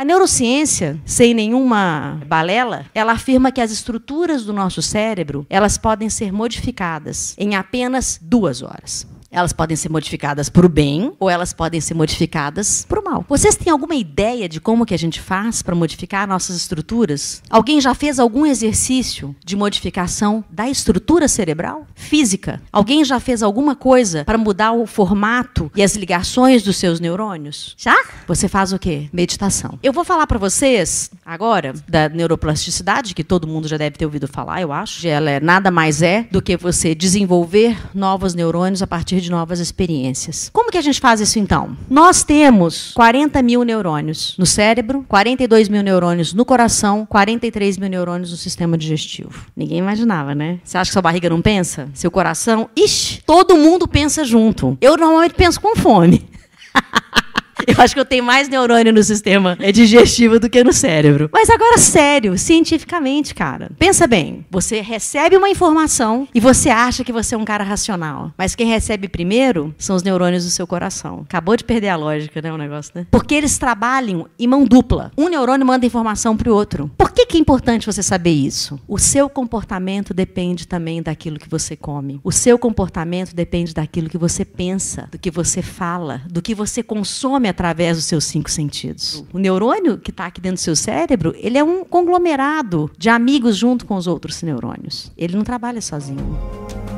A neurociência, sem nenhuma balela, ela afirma que as estruturas do nosso cérebro, elas podem ser modificadas em apenas duas horas. Elas podem ser modificadas para o bem ou elas podem ser modificadas para o mal. Vocês têm alguma ideia de como que a gente faz para modificar nossas estruturas? Alguém já fez algum exercício de modificação da estrutura cerebral? Física? Alguém já fez alguma coisa para mudar o formato e as ligações dos seus neurônios? Já? Você faz o quê? Meditação. Eu vou falar para vocês agora da neuroplasticidade, que todo mundo já deve ter ouvido falar, eu acho. Ela é nada mais é do que você desenvolver novos neurônios a partir de novas experiências. Como que a gente faz isso então? Nós temos 40 mil neurônios no cérebro, 42 mil neurônios no coração, 43 mil neurônios no sistema digestivo. Ninguém imaginava, né? Você acha que sua barriga não pensa? Seu coração? Ixi, todo mundo pensa junto. Eu normalmente penso com fome. Eu acho que eu tenho mais neurônio no sistema é digestivo do que no cérebro. Mas agora, sério, cientificamente, cara. Pensa bem. Você recebe uma informação e você acha que você é um cara racional. Mas quem recebe primeiro são os neurônios do seu coração. Acabou de perder a lógica, né? O negócio, né? Porque eles trabalham em mão dupla. Um neurônio manda informação pro outro. Por que, que é importante você saber isso? O seu comportamento depende também daquilo que você come. O seu comportamento depende daquilo que você pensa, do que você fala, do que você consome através dos seus cinco sentidos. O neurônio que está aqui dentro do seu cérebro, ele é um conglomerado de amigos junto com os outros neurônios. Ele não trabalha sozinho.